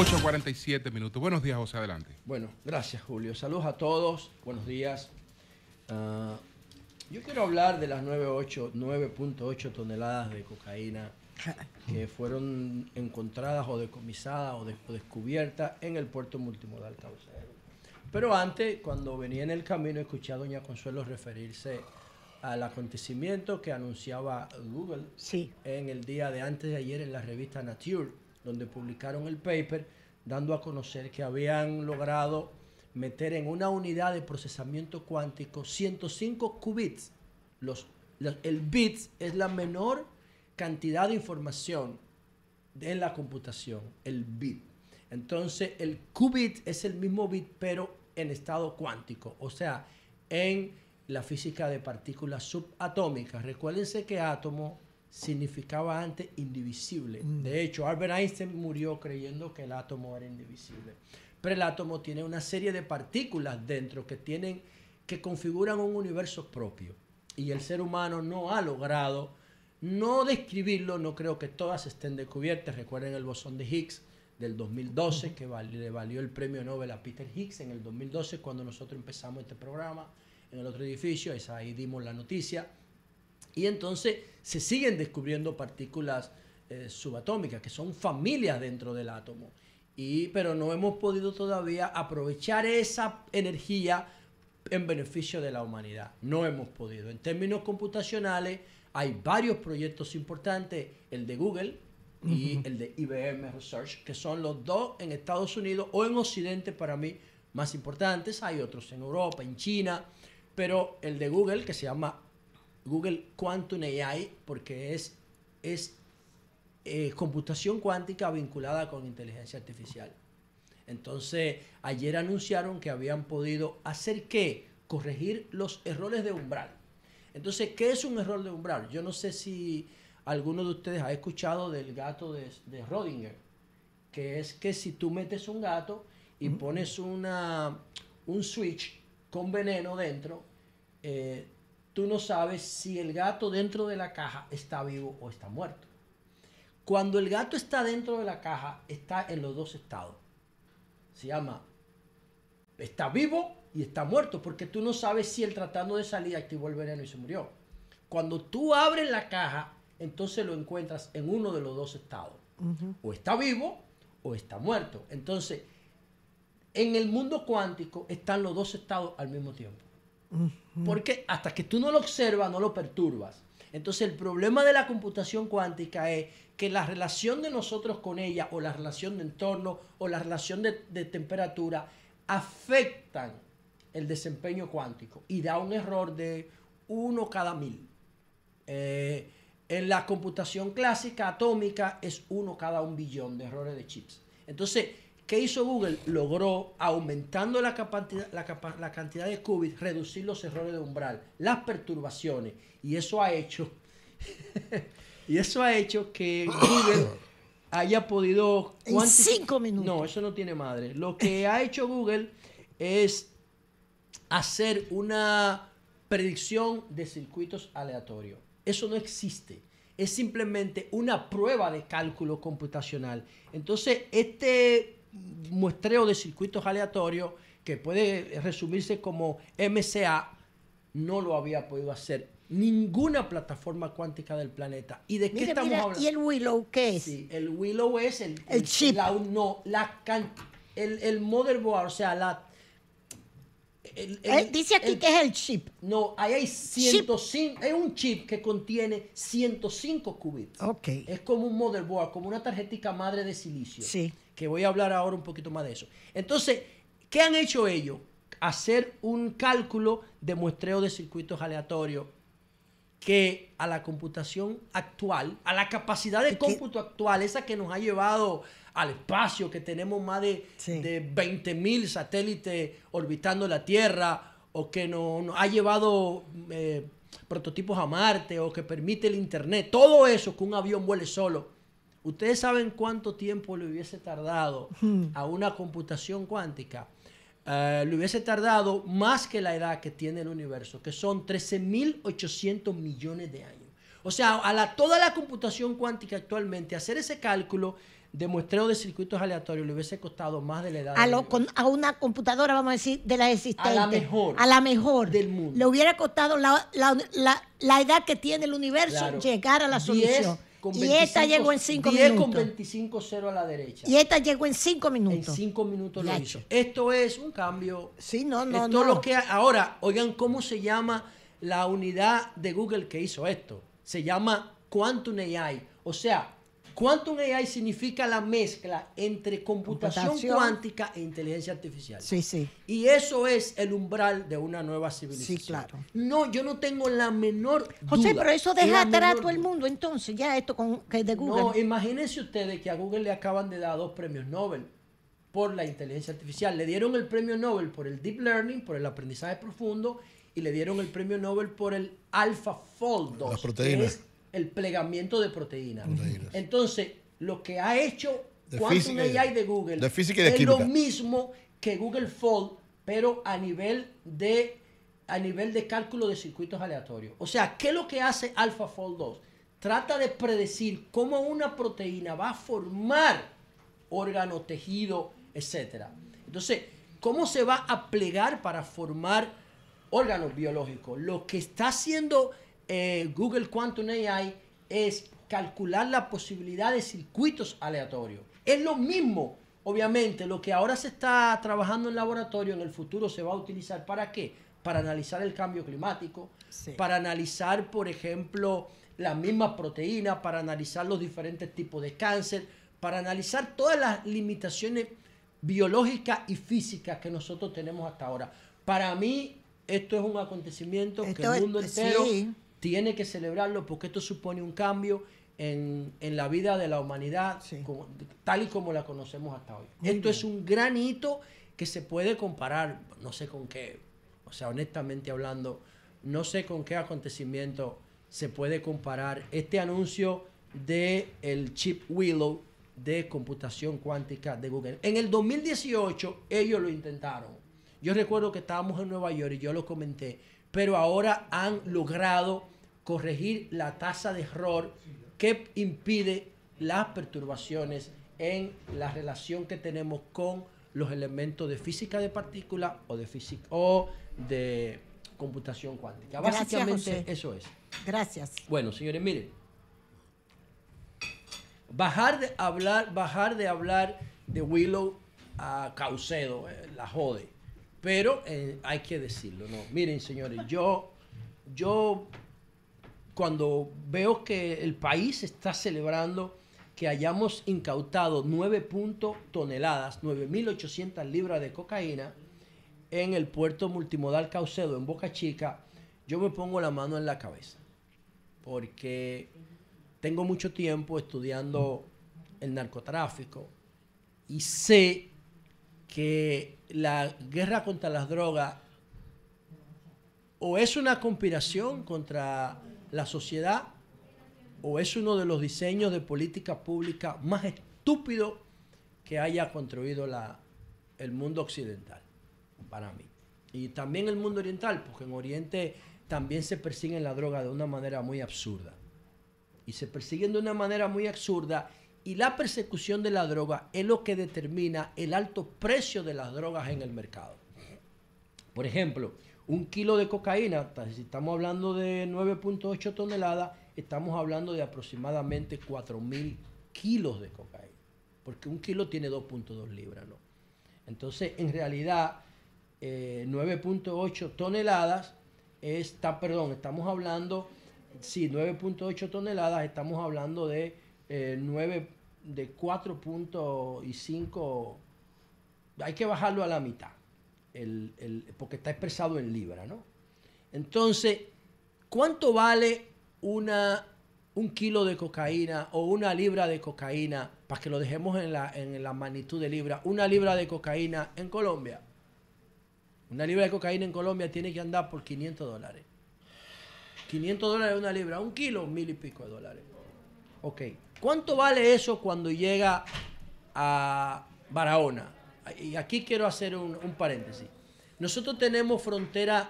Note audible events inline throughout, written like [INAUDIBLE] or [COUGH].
8.47 minutos. Buenos días, José, adelante. Bueno, gracias, Julio. Saludos a todos, buenos días. Ah, yo quiero hablar de las 9.8 toneladas de cocaína [LAUGHS] que fueron encontradas o decomisadas o, descubiertas en el puerto multimodal Caucero. Pero antes, cuando venía en el camino, escuché a doña Consuelo referirse al acontecimiento que anunciaba Google sí. en el día de antes de ayer en la revista Nature donde publicaron el paper dando a conocer que habían logrado meter en una unidad de procesamiento cuántico 105 qubits. Los, el bits es la menor cantidad de información en la computación, el bit. Entonces, el qubit es el mismo bit, pero en estado cuántico, o sea, en la física de partículas subatómicas. Recuérdense que átomo significaba antes indivisible. Mm. De hecho, Albert Einstein murió creyendo que el átomo era indivisible. Pero el átomo tiene una serie de partículas dentro que tienen que configuran un universo propio. Y el ser humano no ha logrado no describirlo, no creo que todas estén descubiertas. Recuerden el bosón de Higgs del 2012 que le valió el premio Nobel a Peter Higgs en el 2012 cuando nosotros empezamos este programa en el otro edificio, ahí dimos la noticia y entonces se siguen descubriendo partículas eh, subatómicas, que son familias dentro del átomo. Y, pero no hemos podido todavía aprovechar esa energía en beneficio de la humanidad. No hemos podido. En términos computacionales, hay varios proyectos importantes, el de Google y el de IBM Research, que son los dos en Estados Unidos o en Occidente para mí más importantes. Hay otros en Europa, en China, pero el de Google, que se llama Google Quantum AI porque es, es eh, computación cuántica vinculada con inteligencia artificial. Entonces, ayer anunciaron que habían podido hacer qué? Corregir los errores de umbral. Entonces, ¿qué es un error de umbral? Yo no sé si alguno de ustedes ha escuchado del gato de, de Rodinger, que es que si tú metes un gato y pones una, un switch con veneno dentro, eh, tú no sabes si el gato dentro de la caja está vivo o está muerto. Cuando el gato está dentro de la caja, está en los dos estados. Se llama está vivo y está muerto, porque tú no sabes si el tratando de salir activó el veneno y se murió. Cuando tú abres la caja, entonces lo encuentras en uno de los dos estados. O está vivo o está muerto. Entonces, en el mundo cuántico están los dos estados al mismo tiempo. Porque hasta que tú no lo observas, no lo perturbas. Entonces el problema de la computación cuántica es que la relación de nosotros con ella o la relación de entorno o la relación de, temperatura afectan el desempeño cuántico y da un error de uno cada mil. Eh, en la computación clásica atómica es uno cada un billón de errores de chips. Entonces, ¿Qué hizo Google? Logró, aumentando la, la, cantidad de qubits, reducir los errores de umbral, las perturbaciones. Y eso ha hecho, [LAUGHS] y eso ha hecho que Google [COUGHS] haya podido... En cinco minutos. No, eso no tiene madre. Lo que ha hecho Google es hacer una predicción de circuitos aleatorios. Eso no existe es simplemente una prueba de cálculo computacional. Entonces, este muestreo de circuitos aleatorios que puede resumirse como MCA, no lo había podido hacer ninguna plataforma cuántica del planeta. ¿Y de qué estamos hablando? ¿Y el Willow qué es? el Willow es el, chip. no, la can, el, el motherboard, o sea, la. Eh, dice aquí que es el chip. No, hay 105. Es un chip que contiene 105 qubits. Es como un motherboard, como una tarjetita madre de silicio. Sí que voy a hablar ahora un poquito más de eso. Entonces, ¿qué han hecho ellos? Hacer un cálculo de muestreo de circuitos aleatorios que a la computación actual, a la capacidad de cómputo actual, esa que nos ha llevado al espacio, que tenemos más de, 20.000 satélites orbitando la Tierra, o que nos, ha llevado eh, prototipos a Marte, o que permite el Internet, todo eso que un avión vuele solo, ¿Ustedes saben cuánto tiempo le hubiese tardado hmm. a una computación cuántica? Eh, le hubiese tardado más que la edad que tiene el universo, que son 13.800 millones de años. O sea, a la, toda la computación cuántica actualmente, hacer ese cálculo de muestreo de circuitos aleatorios le hubiese costado más de la edad. A, a una computadora, vamos a decir, de la existente. A la mejor. A la mejor. Del mundo. Le hubiera costado la, edad que tiene el universo llegar a la solución y esta llegó en 5 minutos. con 25 0 a la derecha. Y esta llegó en 5 minutos. En 5 minutos lo hizo. Esto es un cambio. Sí, no, no, no. ahora, oigan cómo se llama la unidad de Google que hizo esto. Se llama Quantum AI. O sea, Quantum AI significa la mezcla entre computación, cuántica e inteligencia artificial. Sí, sí. Y eso es el umbral de una nueva civilización. Sí, claro. No, yo no tengo la menor duda. José, pero eso deja atrás todo el mundo entonces, ya esto con, que de Google. No, imagínense ustedes que a Google le acaban de dar dos premios Nobel por la inteligencia artificial. Le dieron el premio Nobel por el deep learning, por el aprendizaje profundo, y le dieron el premio Nobel por el Fold 2, Las proteínas el plegamiento de proteínas. Entonces, lo que ha hecho Quantum AI de Google es lo mismo que Google Fold, pero a nivel de a nivel de cálculo de circuitos aleatorios. O sea, ¿qué es lo que hace AlphaFold 2? Trata de predecir cómo una proteína va a formar órgano, tejido, etc. Entonces, ¿cómo se va a plegar para formar órganos biológicos? Lo que está haciendo eh, Google Quantum AI es calcular la posibilidad de circuitos aleatorios. Es lo mismo, obviamente, lo que ahora se está trabajando en laboratorio, en el futuro se va a utilizar para qué? Para analizar el cambio climático, para analizar, por ejemplo, la misma proteína para analizar los diferentes tipos de cáncer, para analizar todas las limitaciones biológicas y físicas que nosotros tenemos hasta ahora. Para mí, esto es un acontecimiento que el mundo entero tiene que celebrarlo porque esto supone un cambio en, la vida de la humanidad tal y como la conocemos hasta hoy. esto es un gran hito que se puede comparar, no sé con qué, o sea, honestamente hablando, no sé con qué acontecimiento se puede comparar este anuncio de el chip Willow de computación cuántica de Google. En el 2018 ellos lo intentaron. Yo recuerdo que estábamos en Nueva York y yo lo comenté pero ahora han logrado corregir la tasa de error que impide las perturbaciones en la relación que tenemos con los elementos de física de partículas o de física o de computación cuántica. Básicamente eso es. Gracias. Bueno, señores, miren. Bajar de hablar, bajar de hablar de Willow a Caucedo, eh, la jode. Pero eh, hay que decirlo, ¿no? Miren, señores, yo, yo cuando veo que el país está celebrando que hayamos incautado 9 toneladas, 9.800 libras de cocaína en el puerto multimodal Caucedo, en Boca Chica, yo me pongo la mano en la cabeza. Porque tengo mucho tiempo estudiando el narcotráfico y sé que la guerra contra las drogas o es una conspiración contra la sociedad o es uno de los diseños de política pública más estúpidos que haya construido la, el mundo occidental, para mí. Y también el mundo oriental, porque en Oriente también se persigue la droga de una manera muy absurda. Y se persiguen de una manera muy absurda y la persecución de la droga es lo que determina el alto precio de las drogas en el mercado. Por ejemplo, un kilo de cocaína, si estamos hablando de 9.8 toneladas, estamos hablando de aproximadamente 4.000 kilos de cocaína, porque un kilo tiene 2.2 libras, ¿no? Entonces, en realidad, 9.8 eh, toneladas está, perdón, estamos hablando, sí, 9.8 toneladas, estamos hablando de 9, eh, de 4.5, hay que bajarlo a la mitad, el, porque está expresado en libra, ¿no? Entonces, ¿cuánto vale una, un kilo de cocaína o una libra de cocaína, para que lo dejemos en la, en la magnitud de libra, una libra de cocaína en Colombia? Una libra de cocaína en Colombia tiene que andar por 500 dólares. 500 dólares una libra, un kilo, mil y pico de dólares. Ok. ¿Cuánto vale eso cuando llega a Barahona? Y aquí quiero hacer un, paréntesis. Nosotros tenemos frontera,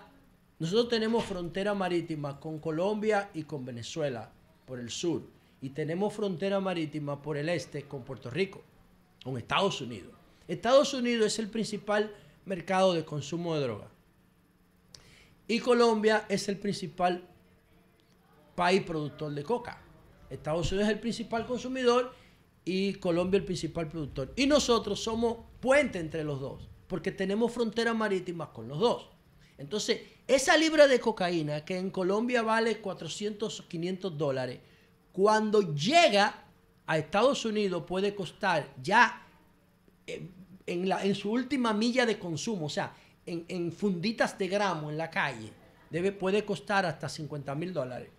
nosotros tenemos frontera marítima con Colombia y con Venezuela por el sur y tenemos frontera marítima por el este con Puerto Rico, con Estados Unidos. Estados Unidos es el principal mercado de consumo de droga. Y Colombia es el principal país productor de coca. Estados Unidos es el principal consumidor y Colombia el principal productor. Y nosotros somos puente entre los dos, porque tenemos fronteras marítimas con los dos. Entonces, esa libra de cocaína que en Colombia vale 400 o 500 dólares, cuando llega a Estados Unidos puede costar ya eh, en, su última milla de consumo, o sea, en, funditas de gramo en la calle, debe, puede costar hasta 50 mil dólares.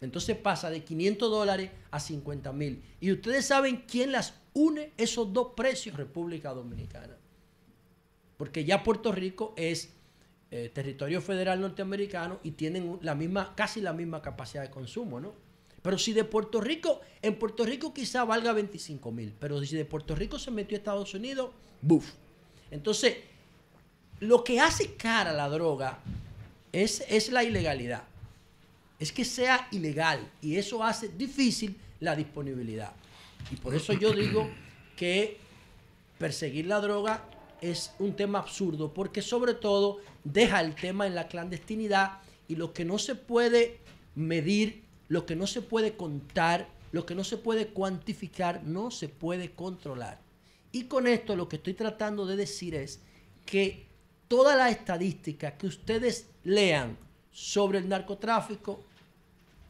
Entonces pasa de 500 dólares a 50 mil. Y ustedes saben quién las une esos dos precios, República Dominicana. Porque ya Puerto Rico es eh, territorio federal norteamericano y tienen la misma, casi la misma capacidad de consumo, ¿no? Pero si de Puerto Rico, en Puerto Rico quizá valga 25 mil, pero si de Puerto Rico se metió a Estados Unidos, ¡buf! Entonces, lo que hace cara la droga es, es la ilegalidad es que sea ilegal y eso hace difícil la disponibilidad. Y por eso yo digo que perseguir la droga es un tema absurdo porque sobre todo deja el tema en la clandestinidad y lo que no se puede medir, lo que no se puede contar, lo que no se puede cuantificar, no se puede controlar. Y con esto lo que estoy tratando de decir es que toda la estadística que ustedes lean sobre el narcotráfico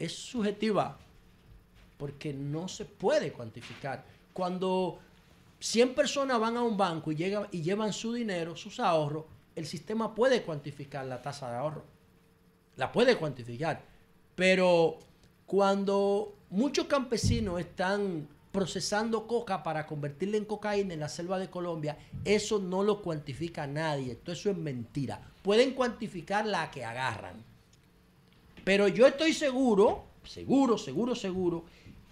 es subjetiva porque no se puede cuantificar. Cuando 100 personas van a un banco y, llegan, y llevan su dinero, sus ahorros, el sistema puede cuantificar la tasa de ahorro. La puede cuantificar. Pero cuando muchos campesinos están procesando coca para convertirla en cocaína en la selva de Colombia, eso no lo cuantifica nadie. Todo eso es mentira. Pueden cuantificar la que agarran pero yo estoy seguro, seguro, seguro, seguro,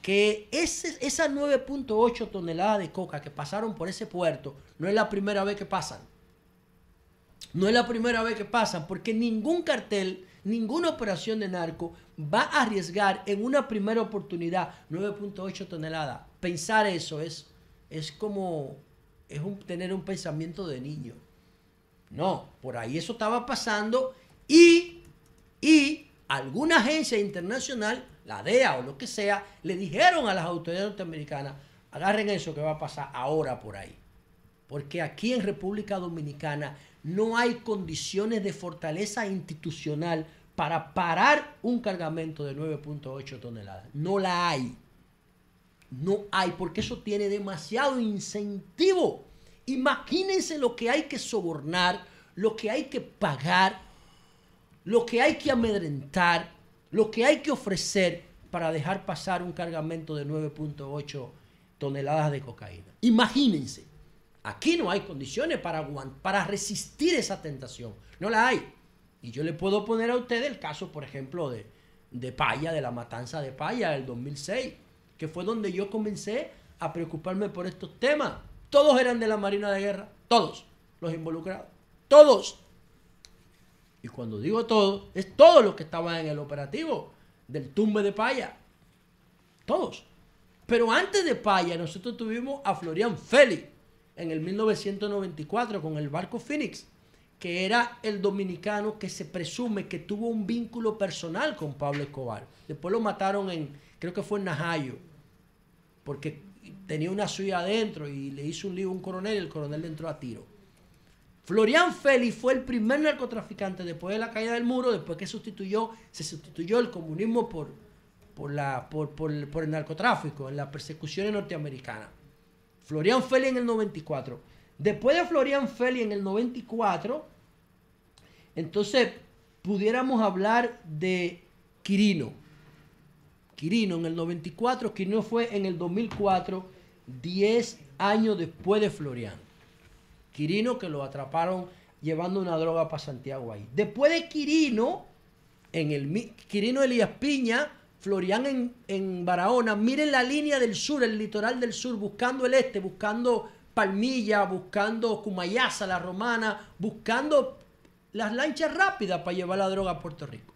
que esas 9.8 toneladas de coca que pasaron por ese puerto no es la primera vez que pasan. No es la primera vez que pasan, porque ningún cartel, ninguna operación de narco va a arriesgar en una primera oportunidad 9.8 toneladas. Pensar eso es, es como es un, tener un pensamiento de niño. No, por ahí eso estaba pasando y, y alguna agencia internacional, la DEA o lo que sea, le dijeron a las autoridades norteamericanas, agarren eso que va a pasar ahora por ahí. Porque aquí en República Dominicana no hay condiciones de fortaleza institucional para parar un cargamento de 9.8 toneladas. No la hay. No hay, porque eso tiene demasiado incentivo. Imagínense lo que hay que sobornar, lo que hay que pagar lo que hay que amedrentar, lo que hay que ofrecer para dejar pasar un cargamento de 9.8 toneladas de cocaína. Imagínense, aquí no hay condiciones para, para resistir esa tentación, no la hay. Y yo le puedo poner a usted el caso, por ejemplo, de, de Paya, de la matanza de Paya del 2006, que fue donde yo comencé a preocuparme por estos temas. Todos eran de la Marina de Guerra, todos los involucrados, todos. Y cuando digo todo, es todo lo que estaba en el operativo del tumbe de Paya. Todos. Pero antes de Paya, nosotros tuvimos a Florian Félix en el 1994 con el barco Phoenix, que era el dominicano que se presume que tuvo un vínculo personal con Pablo Escobar. Después lo mataron en, creo que fue en Najayo, porque tenía una suya adentro y le hizo un lío a un coronel y el coronel le entró a tiro. Florian Félix fue el primer narcotraficante después de la caída del muro, después que sustituyó, se sustituyó el comunismo por, por, la, por, el narcotráfico, en las persecuciones norteamericanas. Florian Félix en el 94. Después de Florian Feli en el 94, entonces pudiéramos hablar de Quirino. Quirino en el 94, Quirino fue en el 2004, 10 años después de Florian. Quirino que lo atraparon llevando una droga para Santiago ahí. Después de Quirino, en el Quirino Elías Piña, Florian en, en Barahona, miren la línea del sur, el litoral del sur, buscando el este, buscando Palmilla, buscando Cumayasa, la romana, buscando las lanchas rápidas para llevar la droga a Puerto Rico.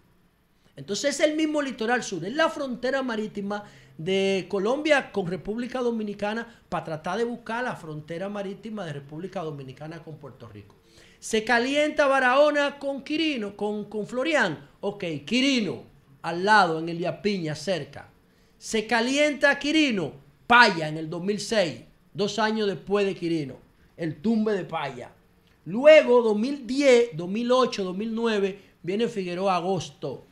Entonces es el mismo litoral sur, es la frontera marítima, de Colombia con República Dominicana para tratar de buscar la frontera marítima de República Dominicana con Puerto Rico. Se calienta Barahona con Quirino, con, con Florian. Ok, Quirino, al lado, en El Piña, cerca. Se calienta Quirino, Paya, en el 2006, dos años después de Quirino, el tumbe de Paya. Luego, 2010, 2008, 2009, viene Figueroa Agosto,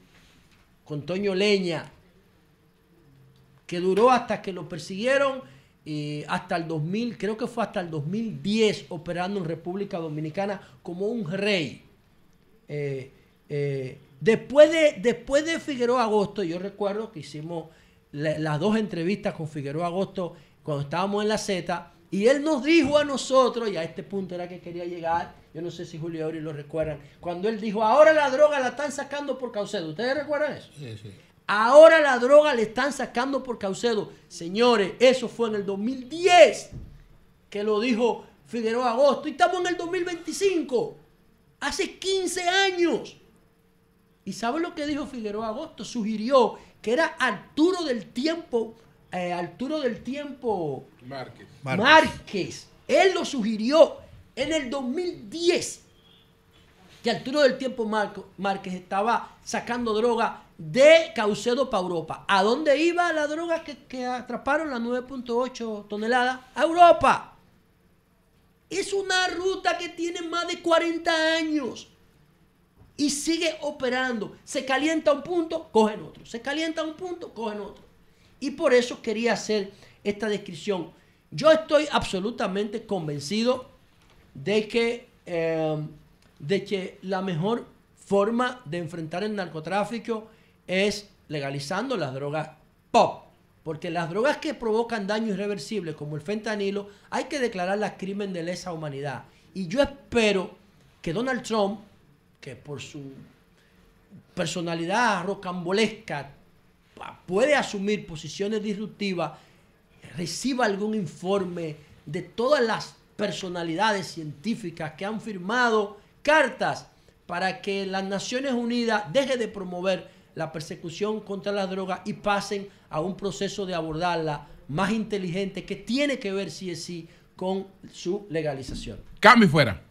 con Toño Leña, que duró hasta que lo persiguieron y eh, hasta el 2000, creo que fue hasta el 2010 operando en República Dominicana como un rey. Eh, eh, después, de, después de Figueroa Agosto, yo recuerdo que hicimos las dos entrevistas con Figueroa Agosto cuando estábamos en la Z, y él nos dijo a nosotros, y a este punto era que quería llegar, yo no sé si Julio y lo recuerdan, cuando él dijo, ahora la droga la están sacando por Caucedo, ¿ustedes recuerdan eso? Sí, sí. Ahora la droga le están sacando por Caucedo. Señores, eso fue en el 2010 que lo dijo Figueroa Agosto. Y estamos en el 2025. Hace 15 años. ¿Y saben lo que dijo Figueroa Agosto? Sugirió que era Arturo del Tiempo, eh, Arturo del Tiempo Márquez. Márquez. Él lo sugirió en el 2010 que turno del Tiempo Marco, Márquez estaba sacando droga de Caucedo para Europa. ¿A dónde iba la droga que, atraparon las 9.8 toneladas? A Europa. Es una ruta que tiene más de 40 años y sigue operando. Se calienta un punto, cogen otro. Se calienta un punto, cogen otro. Y por eso quería hacer esta descripción. Yo estoy absolutamente convencido de que eh, de que la mejor forma de enfrentar el narcotráfico es legalizando las drogas pop. Porque las drogas que provocan daño irreversible, como el fentanilo, hay que declararlas crimen de lesa humanidad. Y yo espero que Donald Trump, que por su personalidad rocambolesca puede asumir posiciones disruptivas, reciba algún informe de todas las personalidades científicas que han firmado cartas para que las Naciones Unidas deje de promover la persecución contra las drogas y pasen a un proceso de abordarla más inteligente que tiene que ver sí es sí con su legalización. Cambio fuera.